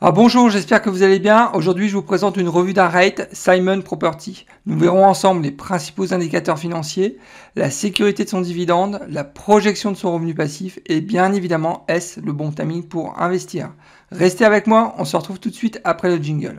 Ah, bonjour, j'espère que vous allez bien. Aujourd'hui, je vous présente une revue d'un rate, Simon Property. Nous verrons ensemble les principaux indicateurs financiers, la sécurité de son dividende, la projection de son revenu passif et bien évidemment, est-ce le bon timing pour investir Restez avec moi, on se retrouve tout de suite après le jingle.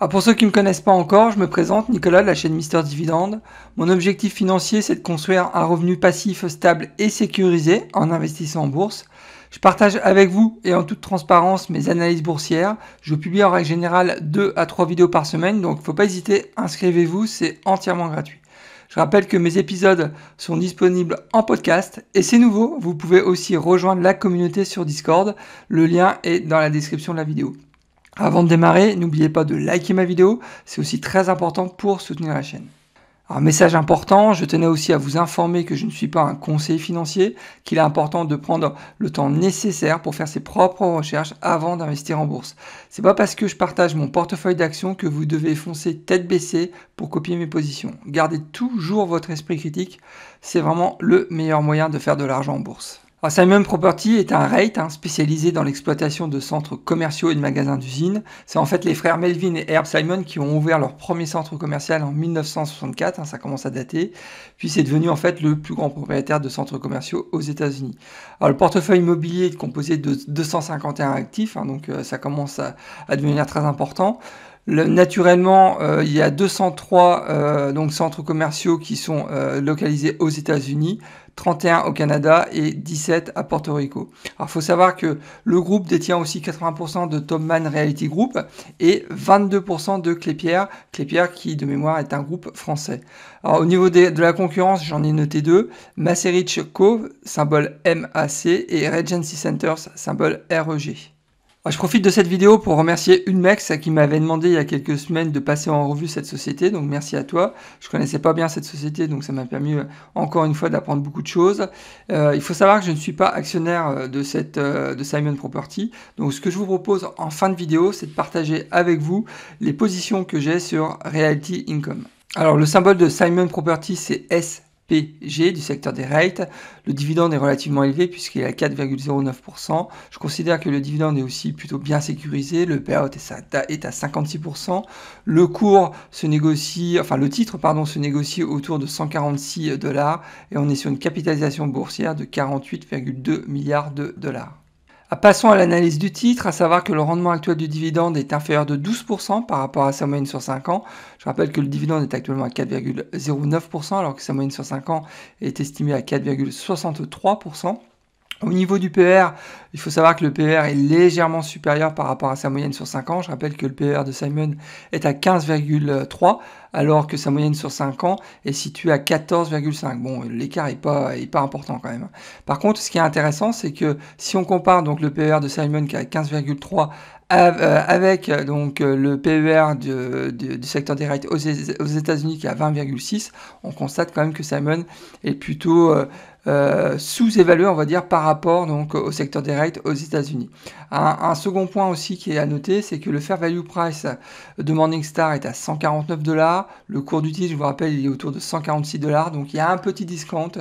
Ah, pour ceux qui ne me connaissent pas encore, je me présente, Nicolas de la chaîne Mister Dividende. Mon objectif financier, c'est de construire un revenu passif stable et sécurisé en investissant en bourse. Je partage avec vous et en toute transparence mes analyses boursières. Je publie en règle générale 2 à 3 vidéos par semaine, donc faut pas hésiter, inscrivez-vous, c'est entièrement gratuit. Je rappelle que mes épisodes sont disponibles en podcast et c'est nouveau, vous pouvez aussi rejoindre la communauté sur Discord. Le lien est dans la description de la vidéo. Avant de démarrer, n'oubliez pas de liker ma vidéo, c'est aussi très important pour soutenir la chaîne. Un message important, je tenais aussi à vous informer que je ne suis pas un conseiller financier, qu'il est important de prendre le temps nécessaire pour faire ses propres recherches avant d'investir en bourse. C'est pas parce que je partage mon portefeuille d'actions que vous devez foncer tête baissée pour copier mes positions. Gardez toujours votre esprit critique, c'est vraiment le meilleur moyen de faire de l'argent en bourse. Ah, Simon Property est un rate hein, spécialisé dans l'exploitation de centres commerciaux et de magasins d'usines. C'est en fait les frères Melvin et Herb Simon qui ont ouvert leur premier centre commercial en 1964, hein, ça commence à dater, puis c'est devenu en fait le plus grand propriétaire de centres commerciaux aux États-Unis. Alors le portefeuille immobilier est composé de 251 actifs, hein, donc euh, ça commence à, devenir très important. naturellement, euh, il y a 203 euh, donc centres commerciaux qui sont localisés aux États-Unis. 31 au Canada et 17 à Porto Rico. Alors, il faut savoir que le groupe détient aussi 80% de Topman Reality Group et 22% de Clépierre, Clépierre qui, de mémoire, est un groupe français. Alors, au niveau de la concurrence, j'en ai noté deux, Macerich Cove, symbole MAC, et Regency Centers, symbole REG. Je profite de cette vidéo pour remercier une Unmex qui m'avait demandé il y a quelques semaines de passer en revue cette société, donc merci à toi. Je connaissais pas bien cette société, donc ça m'a permis euh, encore une fois d'apprendre beaucoup de choses. Euh, il faut savoir que je ne suis pas actionnaire euh, de, cette, de Simon Property, donc ce que je vous propose en fin de vidéo, c'est de partager avec vous les positions que j'ai sur Reality Income. Alors le symbole de Simon Property c'est S PG du secteur des rates. Le dividende est relativement élevé puisqu'il est à 4,09%. Je considère que le dividende est aussi plutôt bien sécurisé. Le payout est à 56%. Le cours se négocie, enfin le titre pardon, se négocie autour de 146 dollars et on est sur une capitalisation boursière de 48,2 milliards de dollars. Ah, passons à l'analyse du titre, à savoir que le rendement actuel du dividende est inférieur de 12% par rapport à sa moyenne sur 5 ans. Je rappelle que le dividende est actuellement à 4,09% alors que sa moyenne sur 5 ans est estimée à 4,63%. Au niveau du PER, il faut savoir que le PER est légèrement supérieur par rapport à sa moyenne sur 5 ans. Je rappelle que le PER de Simon est à 15,3 alors que sa moyenne sur 5 ans est située à 14,5. Bon, l'écart n'est pas, important quand même. Par contre, ce qui est intéressant, c'est que si on compare donc le PER de Simon qui est à 15,3 euh, avec euh, donc euh, le PER du secteur des aux, États-Unis qui est à 20,6, on constate quand même que Simon est plutôt euh, sous-évalué, on va dire, par rapport donc au secteur des rates aux États-Unis. Un, second point aussi qui est à noter, c'est que le fair value price de Morningstar est à 149 dollars. Le cours du titre, je vous rappelle, il est autour de 146 dollars. Donc il y a un petit discount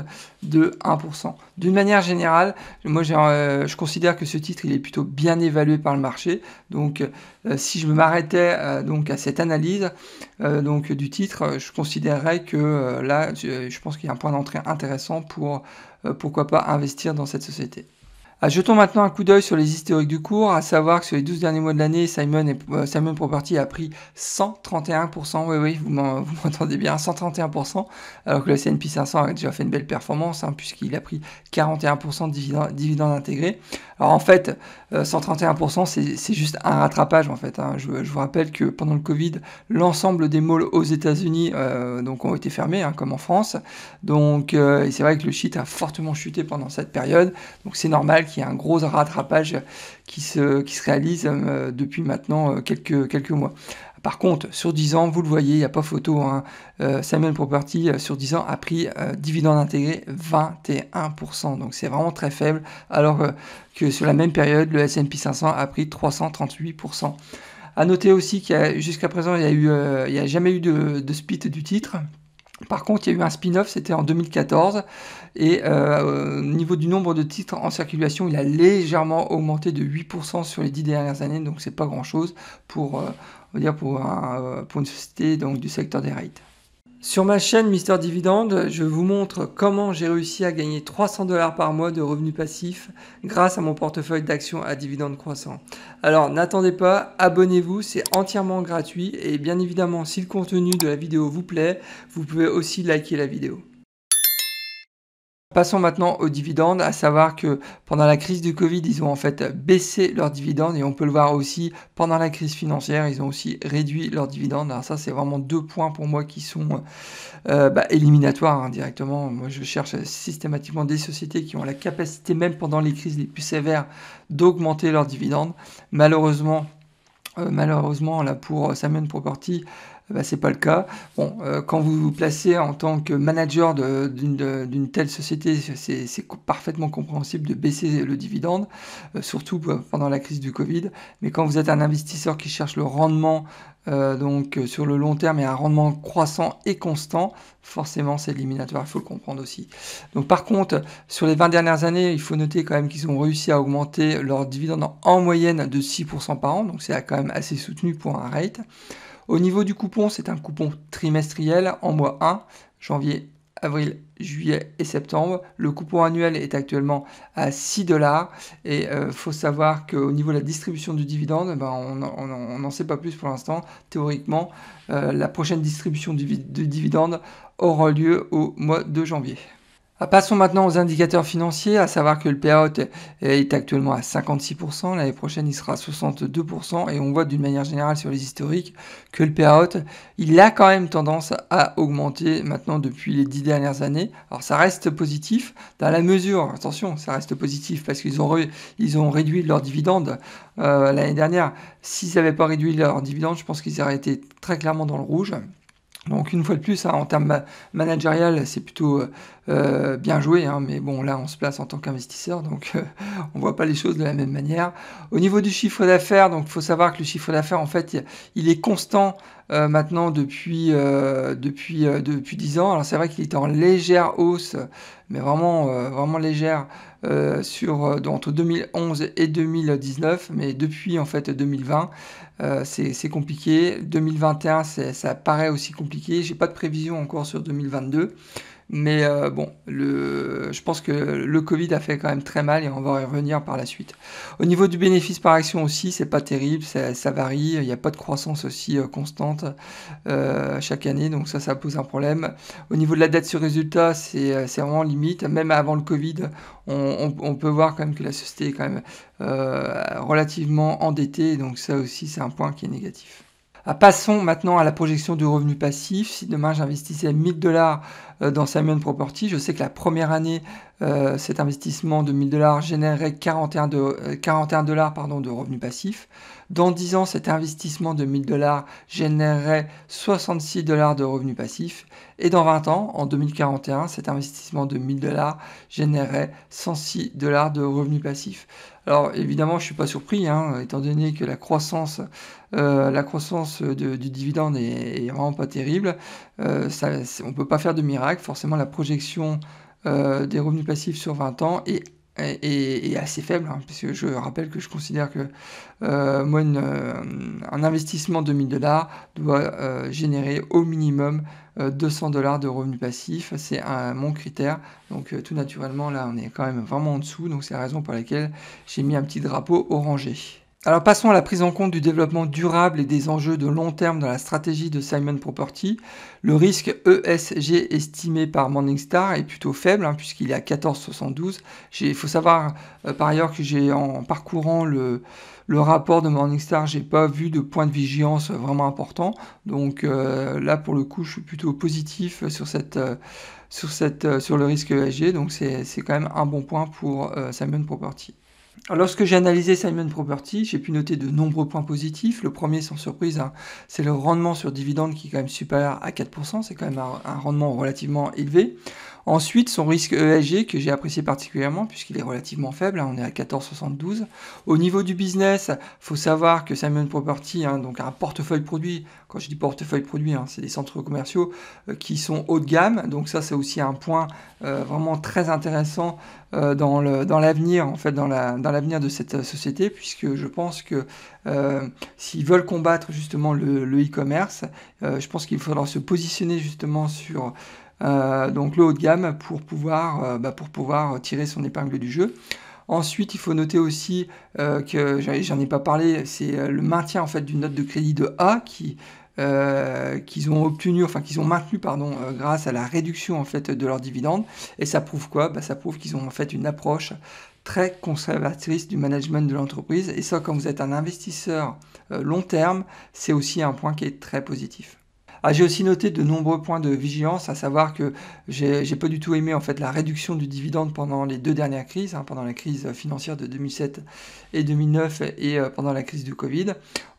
de 1%. D'une manière générale, moi euh, je considère que ce titre, il est plutôt bien évalué par le marché. Donc euh, si je m'arrêtais donc à cette analyse donc du titre, je considérerais que là, je pense qu'il y a un point d'entrée intéressant pour euh, pourquoi pas investir dans cette société jetons maintenant un coup d'œil sur les historiques du cours, à savoir que sur les 12 derniers mois de l'année, Simon, euh, Property a pris 131%, oui oui, vous m'entendez bien, 131%, alors que le S&P 500 a déjà fait une belle performance, hein, puisqu'il a pris 41% de dividendes, intégrés. Alors en fait, 131%, euh, c'est juste un rattrapage en fait. Hein. Je, vous rappelle que pendant le Covid, l'ensemble des malls aux États-Unis euh, ont été fermés, hein, comme en France. Donc c'est vrai que le shit a fortement chuté pendant cette période, donc c'est normal il y a un gros rattrapage qui se, qui se réalise euh, depuis maintenant euh, quelques, quelques mois. Par contre, sur 10 ans, vous le voyez, il n'y a pas photo. Hein. Euh, Samuel Property, sur 10 ans, a pris dividende intégré 21%. Donc c'est vraiment très faible, alors que sur la même période, le S&P 500 a pris 338%. À noter aussi qu'à jusqu'à présent, il n'y a, eu, il a jamais eu de, de split du titre. Par contre, il y a eu un spin-off, c'était en 2014, et au euh, euh, niveau du nombre de titres en circulation, il a légèrement augmenté de 8% sur les 10 dernières années, donc c'est pas grand-chose pour, euh, dire pour, un, une société donc, du secteur des rates. Sur ma chaîne Mister Dividende, je vous montre comment j'ai réussi à gagner 300 dollars par mois de revenus passifs grâce à mon portefeuille d'actions à dividendes croissants. Alors n'attendez pas, abonnez-vous, c'est entièrement gratuit et bien évidemment si le contenu de la vidéo vous plaît, vous pouvez aussi liker la vidéo. Passons maintenant aux dividendes, à savoir que pendant la crise du Covid, ils ont en fait baissé leurs dividendes et on peut le voir aussi pendant la crise financière, ils ont aussi réduit leurs dividendes. Alors ça, c'est vraiment deux points pour moi qui sont euh, bah, éliminatoires hein, directement. Moi, je cherche systématiquement des sociétés qui ont la capacité, même pendant les crises les plus sévères, d'augmenter leurs dividendes. Malheureusement, euh, malheureusement, là pour Samuel Property, eh ben, c'est pas le cas. Bon, euh, quand vous vous placez en tant que manager d'une telle société, c'est parfaitement compréhensible de baisser le dividende, euh, surtout pendant la crise du Covid. Mais quand vous êtes un investisseur qui cherche le rendement euh, donc sur le long terme et un rendement croissant et constant, forcément c'est éliminatoire, il faut le comprendre aussi. Donc par contre, sur les 20 dernières années, il faut noter quand même qu'ils ont réussi à augmenter leur dividende en moyenne de 6% par an, donc c'est quand même assez soutenu pour un rate. Au niveau du coupon, c'est un coupon trimestriel en mois 1, janvier, avril, juillet et septembre. Le coupon annuel est actuellement à 6 dollars et il euh, faut savoir qu'au niveau de la distribution du dividende, ben, on n'en sait pas plus pour l'instant. Théoriquement, euh, la prochaine distribution du dividende aura lieu au mois de janvier. Ah, passons maintenant aux indicateurs financiers, à savoir que le payout est actuellement à 56%, l'année prochaine il sera à 62%, et on voit d'une manière générale sur les historiques que le payout, il a quand même tendance à augmenter maintenant depuis les 10 dernières années. Alors ça reste positif, dans la mesure, attention, ça reste positif, parce qu'ils ont, ils ont réduit leurs dividendes euh, l'année dernière. S'ils n'avaient pas réduit leurs dividendes, je pense qu'ils auraient été très clairement dans le rouge. Donc une fois de plus, hein, en termes managériels, c'est plutôt euh, euh, bien joué, hein, mais bon là on se place en tant qu'investisseur, donc on euh, on voit pas les choses de la même manière. Au niveau du chiffre d'affaires, donc faut savoir que le chiffre d'affaires en fait il est constant maintenant depuis depuis depuis 10 ans. Alors c'est vrai qu'il est en légère hausse, mais vraiment vraiment légère euh, sur, euh, entre 2011 et 2019, mais depuis en fait 2020, euh, c'est compliqué. 2021, ça paraît aussi compliqué. J'ai pas de prévision encore sur 2022. Mais euh, bon, je pense que le Covid a fait quand même très mal et on va y revenir par la suite. Au niveau du bénéfice par action aussi, c'est pas terrible, ça, varie, il n'y a pas de croissance aussi euh, constante euh, chaque année, donc ça, ça pose un problème. Au niveau de la dette sur résultat, c'est vraiment limite. Même avant le Covid, on, peut voir quand même que la société est quand même relativement endettée, donc ça aussi, c'est un point qui est négatif. Ah, passons maintenant à la projection du revenu passif. Si demain j'investissais 1000 dollars euh, dans Simon Property, je sais que la première année, euh, cet investissement de 1000 dollars générerait 41 euh, dollars de, de revenus passifs. Dans 10 ans, cet investissement de 1000 dollars générerait 66 dollars de revenus passifs. Et dans 20 ans, en 2041, cet investissement de 1000 dollars générerait 106 dollars de revenus passifs. Alors évidemment, je ne suis pas surpris, hein, étant donné que la croissance, euh, la croissance du dividende est, vraiment pas terrible. Euh, on ne peut pas faire de miracle. Forcément, la projection euh, des revenus passifs sur 20 ans est et assez faible, hein, puisque je rappelle que je considère que euh, moi, euh, un investissement de 1000 dollars doit euh, générer au minimum 200 dollars de revenus passifs. C'est mon critère. Donc tout naturellement, là, on est quand même vraiment en dessous. Donc c'est la raison pour laquelle j'ai mis un petit drapeau orangé. Alors passons à la prise en compte du développement durable et des enjeux de long terme dans la stratégie de Simon Property. Le risque ESG estimé par Morningstar est plutôt faible hein, puisqu'il est à 14,72. Il faut savoir euh, par ailleurs que j'ai en parcourant le, rapport de Morningstar, j'ai pas vu de point de vigilance vraiment important. Donc euh, là, pour le coup, je suis plutôt positif sur cette, euh, sur cette, sur le risque ESG. Donc c'est quand même un bon point pour Simon Property. Lorsque j'ai analysé Simon Property, j'ai pu noter de nombreux points positifs. Le premier, sans surprise, hein, c'est le rendement sur dividende qui est quand même supérieur à 4%, c'est quand même un rendement relativement élevé. Ensuite, son risque ESG que j'ai apprécié particulièrement puisqu'il est relativement faible, hein, on est à 14,72. Au niveau du business, faut savoir que Simon Property, hein, donc un portefeuille produit, quand je dis portefeuille produit, hein, c'est des centres commerciaux euh, qui sont haut de gamme, donc ça c'est aussi un point euh, vraiment très intéressant euh, dans l'avenir, en fait, dans l'avenir de cette société, puisque je pense que s'ils veulent combattre justement le e-commerce, je pense qu'il faudra se positionner justement sur euh, donc le haut de gamme, pour pouvoir, euh, bah, pour pouvoir tirer son épingle du jeu. Ensuite, il faut noter aussi euh, que j'en ai pas parlé, c'est le maintien en fait d'une note de crédit de A qu'ils ont obtenu, enfin qu'ils ont maintenu pardon, grâce à la réduction en fait de leurs dividendes. Et ça prouve quoi bah, ça prouve qu'ils ont en fait une approche très conservatrice du management de l'entreprise. Et ça, quand vous êtes un investisseur long terme, c'est aussi un point qui est très positif. Ah, j'ai aussi noté de nombreux points de vigilance, à savoir que j'ai n'ai pas du tout aimé en fait la réduction du dividende pendant les deux dernières crises, hein, pendant la crise financière de 2007 et 2009 et euh, pendant la crise du Covid.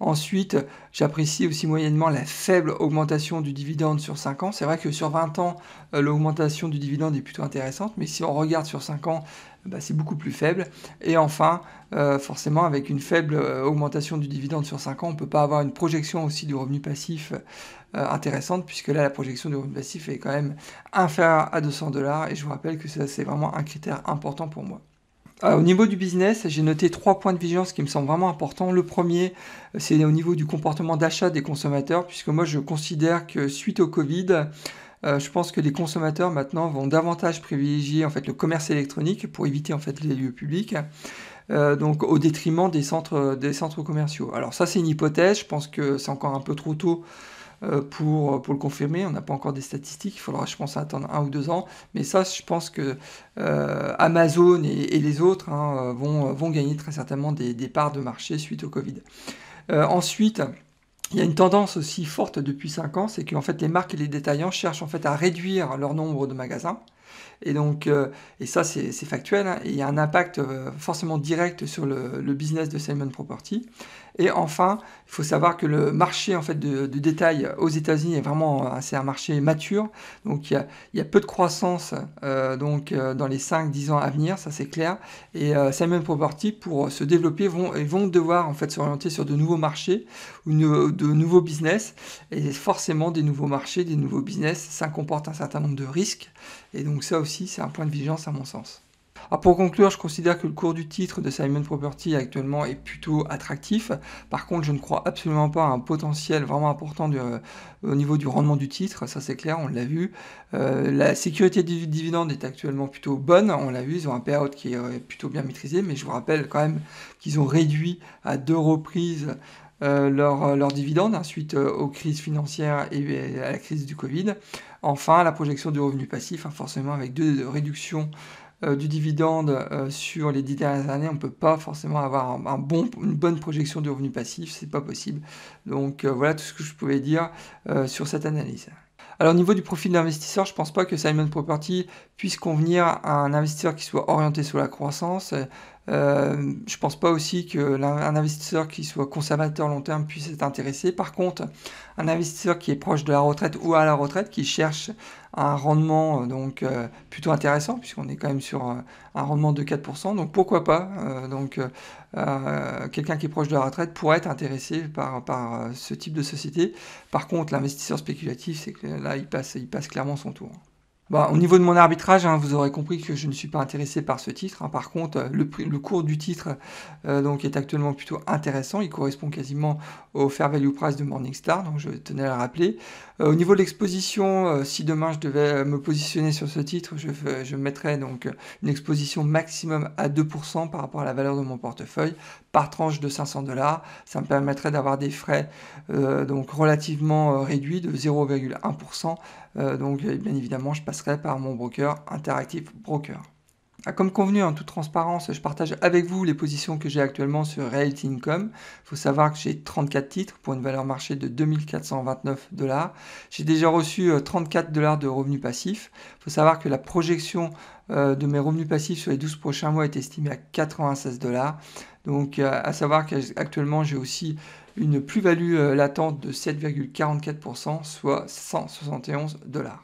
Ensuite, j'apprécie aussi moyennement la faible augmentation du dividende sur 5 ans. C'est vrai que sur 20 ans, euh, l'augmentation du dividende est plutôt intéressante, mais si on regarde sur 5 ans, bah, c'est beaucoup plus faible. Et enfin, euh, forcément, avec une faible augmentation du dividende sur 5 ans, on ne peut pas avoir une projection aussi du revenu passif euh, intéressante, puisque là, la projection du revenu passif est quand même inférieure à 200 dollars, et je vous rappelle que ça, c'est vraiment un critère important pour moi. Euh, au niveau du business, j'ai noté trois points de vigilance qui me semblent vraiment importants. Le premier, euh, c'est au niveau du comportement d'achat des consommateurs, puisque moi je considère que suite au Covid, je pense que les consommateurs maintenant vont davantage privilégier en fait le commerce électronique pour éviter en fait les lieux publics. donc au détriment des centres, des centres commerciaux. Alors ça c'est une hypothèse, je pense que c'est encore un peu trop tôt euh, euh, pour, le confirmer. On n'a pas encore des statistiques, il faudra, je pense, attendre un ou deux ans. Mais ça, je pense que euh, Amazon et, les autres hein, vont, gagner très certainement des, parts de marché suite au Covid. ensuite, il y a une tendance aussi forte depuis cinq ans, c'est qu'en fait les marques et les détaillants cherchent en fait à réduire leur nombre de magasins. Et donc, ça c'est factuel, hein. et il y a un impact forcément direct sur le, le, business de Simon Property. Et enfin, il faut savoir que le marché en fait, de, détail aux États-Unis est vraiment euh, un marché mature. Donc il y a, peu de croissance euh, donc, euh, dans les 5-10 ans à venir, ça c'est clair. Et euh, Simon Property, pour se développer, vont, vont devoir en fait, s'orienter sur de nouveaux marchés ou de nouveaux business. Et forcément, des nouveaux marchés, des nouveaux business, ça comporte un certain nombre de risques. Et donc ça aussi, c'est un point de vigilance à mon sens pour conclure, je considère que le cours du titre de Simon Property actuellement est plutôt attractif. Par contre, je ne crois absolument pas à un potentiel vraiment important euh, au niveau du rendement du titre. Ça, c'est clair, on l'a vu. Euh, la sécurité du dividende est actuellement plutôt bonne. On l'a vu, ils ont un payout qui est euh, plutôt bien maîtrisé. Mais je vous rappelle quand même qu'ils ont réduit à deux reprises leurs dividendes suite aux crises financières et à la crise du Covid. Enfin, la projection du revenu passif, hein, forcément avec deux réductions euh, du dividende euh, sur les dix dernières années, on ne peut pas forcément avoir un, bon, une bonne projection du revenu passif, c'est pas possible. Donc euh, voilà tout ce que je pouvais dire sur cette analyse. Alors au niveau du profil d'investisseur, je ne pense pas que Simon Property puisse convenir à un investisseur qui soit orienté sur la croissance. je ne pense pas aussi qu'un investisseur qui soit conservateur long terme puisse être intéressé. Par contre, un investisseur qui est proche de la retraite ou à la retraite, qui cherche un rendement euh, donc euh, plutôt intéressant puisqu'on est quand même sur euh, un rendement de 4%. Donc pourquoi pas Donc quelqu'un qui est proche de la retraite pourrait être intéressé par, par ce type de société. Par contre, l'investisseur spéculatif, c'est que là, il passe, il passe clairement son tour. Bah, au niveau de mon arbitrage, hein, vous aurez compris que je ne suis pas intéressé par ce titre. Hein. Par contre, euh, le, cours du titre euh, donc, est actuellement plutôt intéressant. Il correspond quasiment au fair value price de Morningstar, donc je tenais à le rappeler. Euh, au niveau de l'exposition, si demain je devais me positionner sur ce titre, je, mettrais donc une exposition maximum à 2% par rapport à la valeur de mon portefeuille par tranche de 500 dollars. Ça me permettrait d'avoir des frais euh, donc relativement euh, réduits de 0,1%. Euh, donc bien évidemment, je passerai par mon broker Interactive Broker. Ah, comme convenu, en toute transparence, je partage avec vous les positions que j'ai actuellement sur Realty Income. Il faut savoir que j'ai 34 titres pour une valeur marché de 2429 dollars. J'ai déjà reçu 34 dollars de revenus passifs. Il faut savoir que la projection de mes revenus passifs sur les 12 prochains mois est estimée à 96 dollars. Donc euh, à, savoir qu'actuellement j'ai aussi une plus-value euh, latente de 7,44%, soit 171 dollars.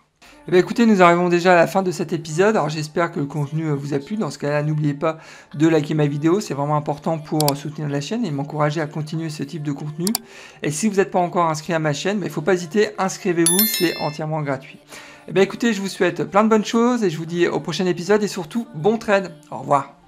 Eh bien, écoutez, nous arrivons déjà à la fin de cet épisode. Alors j'espère que le contenu euh, vous a plu. Dans ce cas-là, n'oubliez pas de liker ma vidéo. C'est vraiment important pour soutenir la chaîne et m'encourager à continuer ce type de contenu. Et si vous n'êtes pas encore inscrit à ma chaîne, il ne faut pas hésiter, inscrivez-vous, c'est entièrement gratuit. Eh bien écoutez, je vous souhaite plein de bonnes choses et je vous dis au prochain épisode et surtout bon trade. Au revoir.